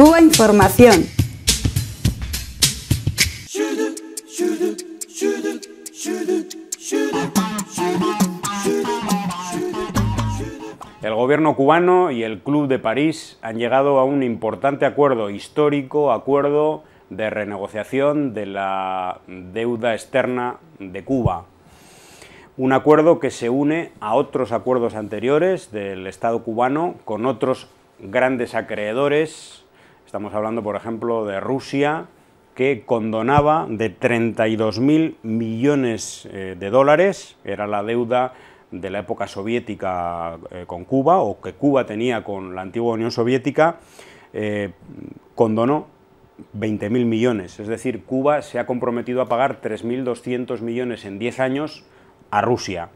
Cuba Información. El gobierno cubano y el Club de París han llegado a un importante acuerdo, histórico acuerdo de renegociación de la deuda externa de Cuba. Un acuerdo que se une a otros acuerdos anteriores del Estado cubano con otros grandes acreedores Estamos hablando, por ejemplo, de Rusia, que condonaba de 32.000 millones eh, de dólares, era la deuda de la época soviética eh, con Cuba, o que Cuba tenía con la antigua Unión Soviética, eh, condonó 20.000 millones. Es decir, Cuba se ha comprometido a pagar 3.200 millones en 10 años a Rusia.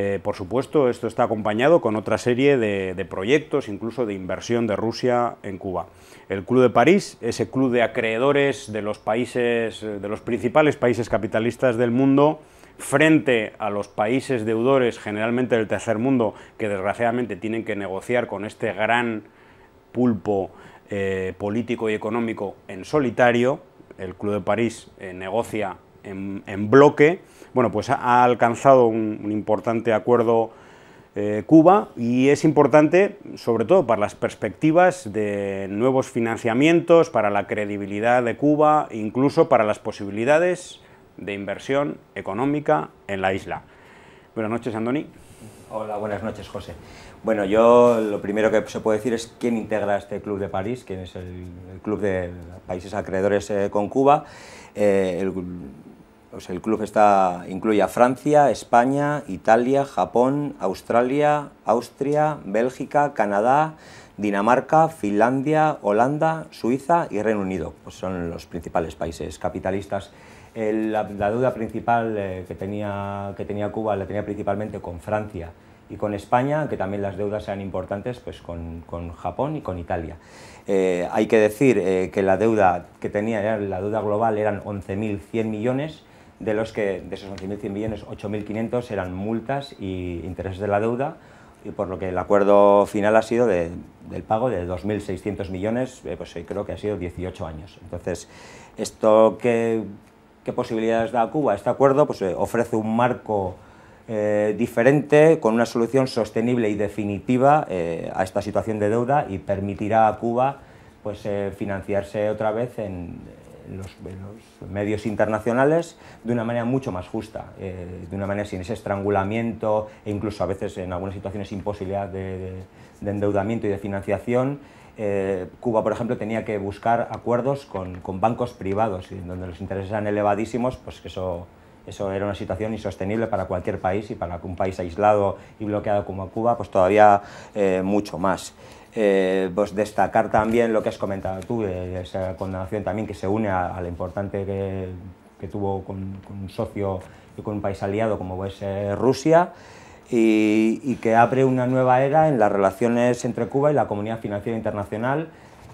Eh, por supuesto, esto está acompañado con otra serie de, proyectos, incluso de inversión de Rusia en Cuba. El Club de París, ese club de acreedores de los países, de los principales países capitalistas del mundo, frente a los países deudores, generalmente del tercer mundo, que desgraciadamente tienen que negociar con este gran pulpo eh, político y económico en solitario, el Club de París eh, negocia en, bloque, bueno, pues ha alcanzado un, importante acuerdo eh, Cuba y es importante sobre todo para las perspectivas de nuevos financiamientos, para la credibilidad de Cuba, incluso para las posibilidades de inversión económica en la isla. Buenas noches, Andoni. Hola, buenas noches, José. Bueno, yo lo primero que se puede decir es quién integra este Club de París, quién es el, Club de Países Acreedores eh, con Cuba. Eh, el club está, incluye a Francia, España, Italia, Japón, Australia, Austria, Bélgica, Canadá, Dinamarca, Finlandia, Holanda, Suiza y Reino Unido. Pues son los principales países capitalistas. la, deuda principal eh, que, tenía, que tenía Cuba la tenía principalmente con Francia y con España, que también las deudas sean importantes pues, con, Japón y con Italia. Eh, hay que decir eh, que la deuda que tenía, la deuda global eran 11.100 millones, de los que de esos 11.100 millones, 8.500 eran multas y intereses de la deuda, y por lo que el acuerdo final ha sido de, del pago de 2.600 millones, eh, pues eh, creo que ha sido 18 años. Entonces, esto que, ¿Qué posibilidades da a Cuba? Este acuerdo pues, eh, ofrece un marco diferente, con una solución sostenible y definitiva a esta situación de deuda y permitirá a Cuba pues, financiarse otra vez en, los, medios internacionales de una manera mucho más justa, eh, de una manera sin ese estrangulamiento e incluso a veces en algunas situaciones imposibilidad de, de, endeudamiento y de financiación. Eh, Cuba, por ejemplo, tenía que buscar acuerdos con, bancos privados, y donde los intereses eran elevadísimos, pues eso eso era una situación insostenible para cualquier país y para un país aislado y bloqueado como Cuba, pues todavía eh, mucho más. Eh, pues destacar también lo que has comentado tú, eh, esa condenación también que se une a, lo importante que, tuvo con, un socio y con un país aliado como es Rusia. Y, y, que abre una nueva era en las relaciones entre Cuba y la comunidad financiera internacional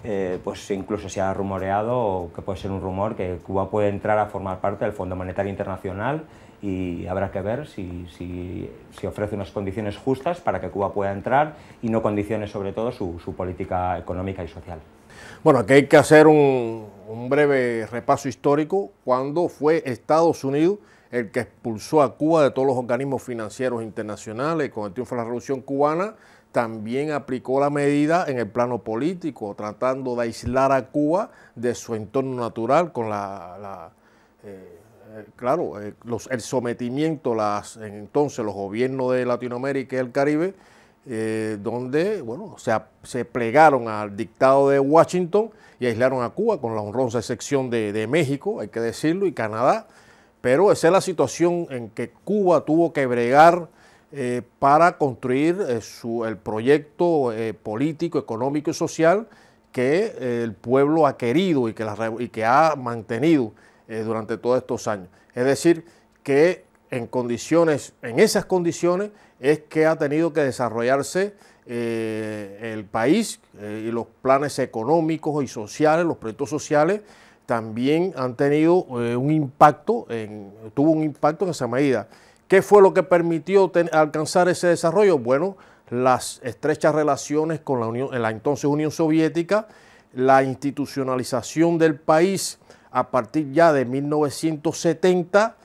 eh, pues incluso se ha rumoreado, que puede ser un rumor, que Cuba puede entrar a formar parte del Fondo Monetario Internacional y habrá que ver si, ofrece unas condiciones justas para que Cuba pueda entrar y no condiciones sobre todo su, política económica y social. Bueno, aquí hay que hacer un, un breve repaso histórico cuando fue Estados Unidos el que expulsó a Cuba de todos los organismos financieros internacionales con el triunfo de la Revolución Cubana, también aplicó la medida en el plano político, tratando de aislar a Cuba de su entorno natural con la, eh, eh, claro, eh, el sometimiento, las, entonces los gobiernos de Latinoamérica y el Caribe, donde bueno, se, plegaron al dictado de Washington y aislaron a Cuba con la honrosa excepción de México, hay que decirlo, y Canadá, pero esa es la situación en que Cuba tuvo que bregar eh, para construir eh, el proyecto eh, político, económico y social que el pueblo ha querido y que, y que ha mantenido durante todos estos años. Es decir, que en condiciones, en esas condiciones, es que ha tenido que desarrollarse el país y los planes económicos y sociales, los proyectos sociales también han tenido eh, un impacto, en, tuvo un impacto en esa medida. ¿Qué fue lo que permitió alcanzar ese desarrollo? Bueno, las estrechas relaciones con la, la entonces Unión Soviética, la institucionalización del país a partir ya de 1970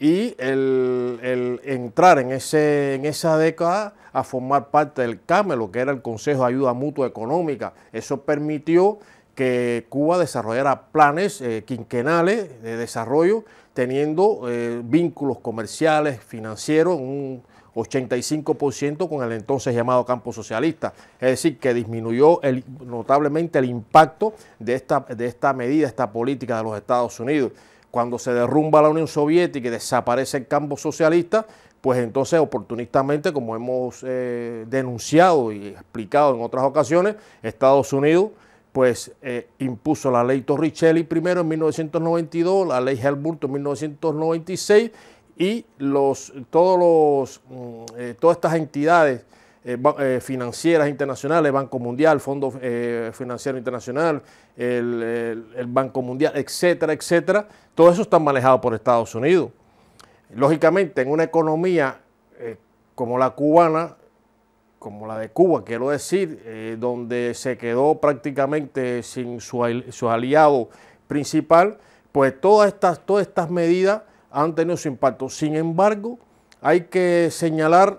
y el, entrar en, ese, en esa década a formar parte del CAME, lo que era el Consejo de Ayuda Mutua Económica. Eso permitió que Cuba desarrollara planes eh, quinquenales de desarrollo teniendo eh, vínculos comerciales, financieros, un 85% con el entonces llamado campo socialista. Es decir, que disminuyó notablemente el impacto de esta, de esta medida, esta política de los Estados Unidos. Cuando se derrumba la Unión Soviética y desaparece el campo socialista, pues entonces oportunistamente, como hemos eh, denunciado y explicado en otras ocasiones, Estados Unidos pues eh, impuso la ley Torricelli primero en 1992, la ley Helmut en 1996 y los, todos los, mm, eh, todas estas entidades eh, financieras internacionales, Banco Mundial, Fondo Financiero Internacional, el, el Banco Mundial, etcétera, etcétera, todo eso está manejado por Estados Unidos. Lógicamente, en una economía como la cubana, como la de Cuba, quiero decir, eh, donde se quedó prácticamente sin su, aliado principal, pues todas estas, todas estas medidas han tenido su impacto. Sin embargo, hay que señalar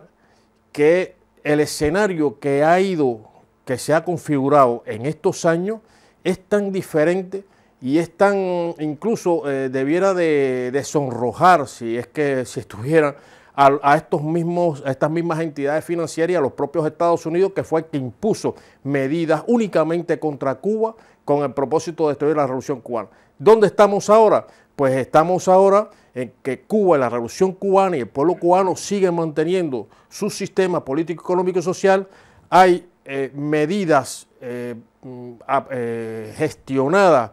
que el escenario que ha ido, que se ha configurado en estos años, es tan diferente y es tan, incluso eh, debiera de, de sonrojar, si es que si estuviera a, estos mismos, a estas mismas entidades financieras y a los propios Estados Unidos, que fue el que impuso medidas únicamente contra Cuba con el propósito de destruir la revolución cubana. ¿Dónde estamos ahora? Pues estamos ahora en que Cuba, y la revolución cubana y el pueblo cubano siguen manteniendo su sistema político, económico y social. Hay eh, medidas eh, mm, eh, gestionadas,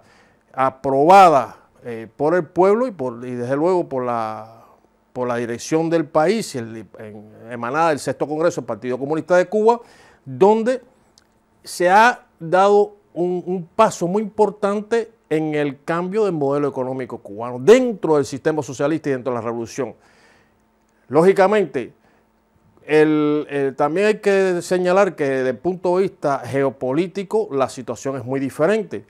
aprobadas por el pueblo y desde luego por la la dirección del país, emanada del sexto Congreso del Partido Comunista de Cuba, donde se ha dado un, paso muy importante en el cambio del modelo económico cubano, dentro del sistema socialista y dentro de la revolución. Lógicamente, eh, también hay que señalar que desde el punto de vista geopolítico la situación es muy diferente.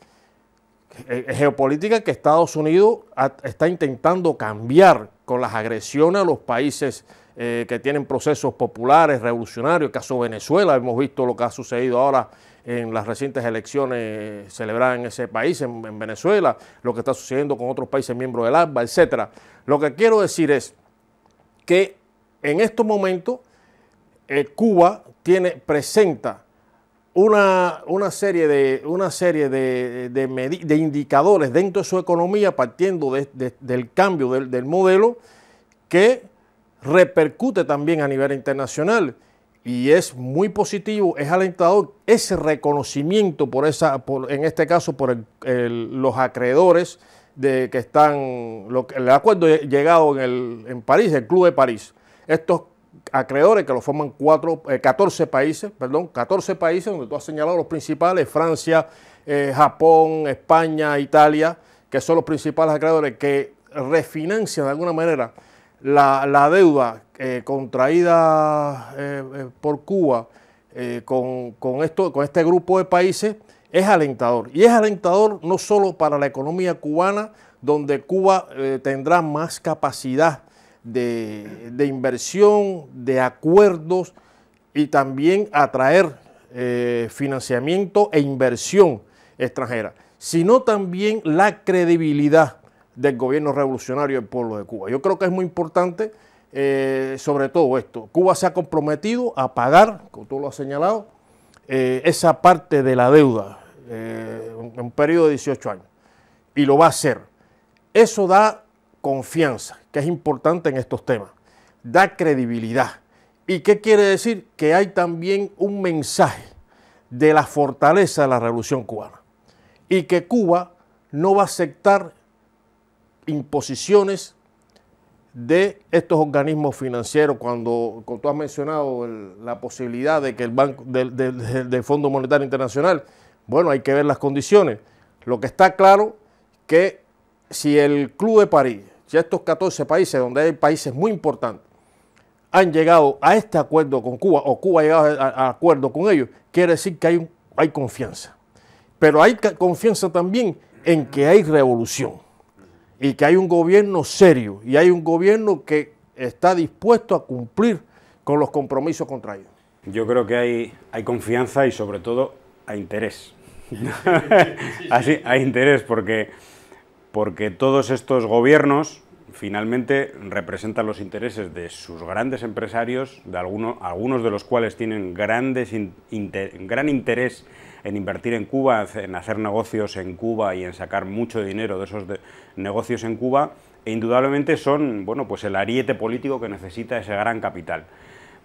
Eh, eh, geopolítica que Estados Unidos está intentando cambiar con las agresiones a los países eh, que tienen procesos populares, revolucionarios, el caso Venezuela, hemos visto lo que ha sucedido ahora en las recientes elecciones celebradas en ese país, en, Venezuela, lo que está sucediendo con otros países miembros del ALBA, etcétera. Lo que quiero decir es que en estos momentos eh, Cuba tiene, presenta una, una serie, de, una serie de, indicadores dentro de su economía partiendo de, del cambio del, modelo que repercute también a nivel internacional y es muy positivo, es alentador ese reconocimiento por esa, en este caso por los acreedores de que están, lo, el acuerdo llegado en, en París, el Club de París. Estos acreedores que lo forman 14 eh, países, perdón, 14 países donde tú has señalado los principales, Francia, eh, Japón, España, Italia, que son los principales acreedores que refinancian de alguna manera la, deuda eh, contraída por Cuba con, esto, con este grupo de países, es alentador. Y es alentador no solo para la economía cubana, donde Cuba tendrá más capacidad de, inversión, de acuerdos y también atraer eh, financiamiento e inversión extranjera, sino también la credibilidad del gobierno revolucionario del pueblo de Cuba. Yo creo que es muy importante eh, sobre todo esto. Cuba se ha comprometido a pagar, como tú lo has señalado, eh, esa parte de la deuda en un periodo de 18 años y lo va a hacer. Eso da confianza, que es importante en estos temas. Da credibilidad. ¿Y qué quiere decir? Que hay también un mensaje de la fortaleza de la revolución cubana y que Cuba no va a aceptar imposiciones de estos organismos financieros cuando, tú has mencionado la posibilidad de que el banco del, del, del Fondo Monetario Internacional bueno hay que ver las condiciones lo que está claro que si el Club de París si estos 14 países, donde hay países muy importantes, han llegado a este acuerdo con Cuba, o Cuba ha llegado a, acuerdo con ellos, quiere decir que hay, confianza. Pero hay confianza también en que hay revolución y que hay un gobierno serio y hay un gobierno que está dispuesto a cumplir con los compromisos contraídos. Yo creo que hay, hay confianza y sobre todo hay interés. Así, hay interés porque porque todos estos gobiernos finalmente representan los intereses de sus grandes empresarios, de algunos de los cuales tienen grandes gran interés en invertir en Cuba, en hacer negocios en Cuba y en sacar mucho dinero de esos negocios en Cuba, e indudablemente son bueno, pues el ariete político que necesita ese gran capital.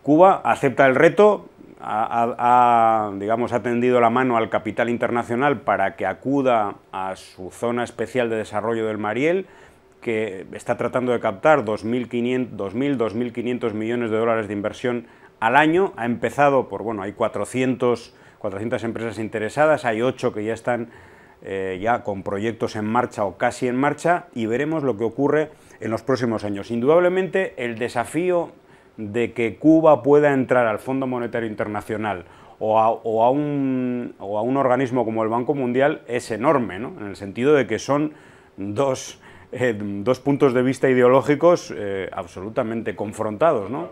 Cuba acepta el reto, ha, digamos, ha tendido la mano al capital internacional para que acuda a su zona especial de desarrollo del Mariel, que está tratando de captar 2.000-2.500 millones de dólares de inversión al año. Ha empezado por, bueno, hay 400, empresas interesadas, hay 8 que ya están eh, ya con proyectos en marcha o casi en marcha y veremos lo que ocurre en los próximos años. Indudablemente el desafío de que Cuba pueda entrar al Fondo Monetario Internacional o a, un, organismo como el Banco Mundial es enorme, ¿no? en el sentido de que son dos, eh, puntos de vista ideológicos eh, absolutamente confrontados. ¿no?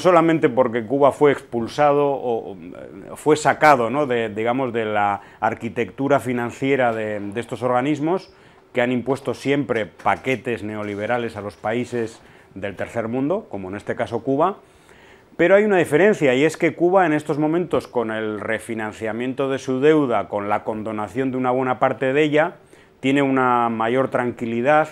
solamente porque Cuba fue expulsado o, eh, fue sacado ¿no? de, digamos, de la arquitectura financiera de estos organismos, que han impuesto siempre paquetes neoliberales a los países del tercer mundo, como en este caso Cuba, pero hay una diferencia y es que Cuba en estos momentos con el refinanciamiento de su deuda, con la condonación de una buena parte de ella, tiene una mayor tranquilidad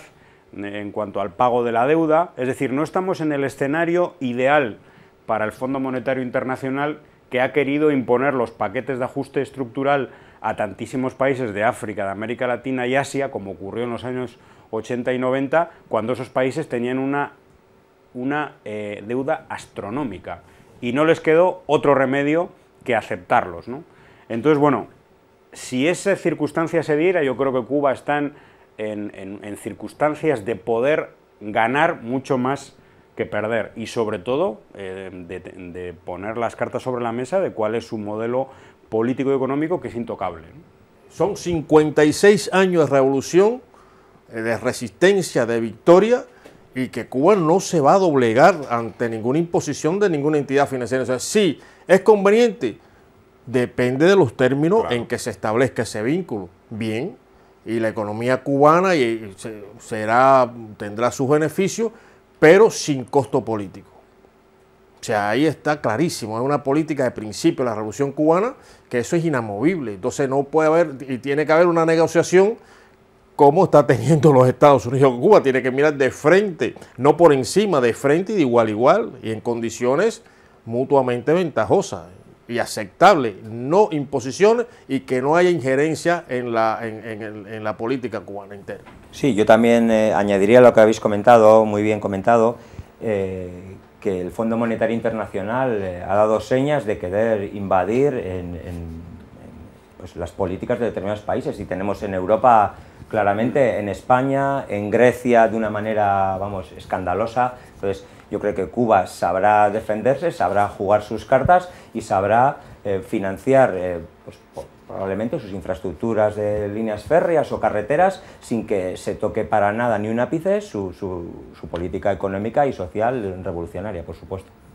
eh, en cuanto al pago de la deuda, es decir, no estamos en el escenario ideal para el Fondo Monetario Internacional que ha querido imponer los paquetes de ajuste estructural a tantísimos países de África, de América Latina y Asia, como ocurrió en los años 80 y 90, cuando esos países tenían una una eh, deuda astronómica y no les quedó otro remedio que aceptarlos. ¿no? Entonces, bueno, si esa circunstancia se diera, yo creo que Cuba está en, circunstancias de poder ganar mucho más que perder y sobre todo eh, de, de, poner las cartas sobre la mesa de cuál es su modelo político y económico que es intocable. Son 56 años de revolución, eh, de resistencia, de victoria y que Cuba no se va a doblegar ante ninguna imposición de ninguna entidad financiera. O sea, sí, es conveniente, depende de los términos en que se establezca ese vínculo. Bien, y la economía cubana y será, tendrá sus beneficios, pero sin costo político. O sea, ahí está clarísimo, es una política de principio de la revolución cubana, que eso es inamovible. Entonces no puede haber, y tiene que haber una negociación cómo está teniendo los Estados Unidos Cuba. Tiene que mirar de frente, no por encima, de frente y de igual a igual y en condiciones mutuamente ventajosas y aceptables, no imposiciones y que no haya injerencia en la, en, la política cubana interna. Sí, yo también eh, añadiría lo que habéis comentado, muy bien comentado, eh, que el Fondo Monetario Internacional eh, ha dado señas de querer invadir pues, las políticas de determinados países y tenemos en Europa claramente, en España, en Grecia de una manera, vamos, escandalosa. Entonces, yo creo que Cuba sabrá defenderse, sabrá jugar sus cartas y sabrá eh, financiar eh, pues, probablemente sus infraestructuras de líneas férreas o carreteras sin que se toque para nada ni un ápice su, su política económica y social revolucionaria, por supuesto.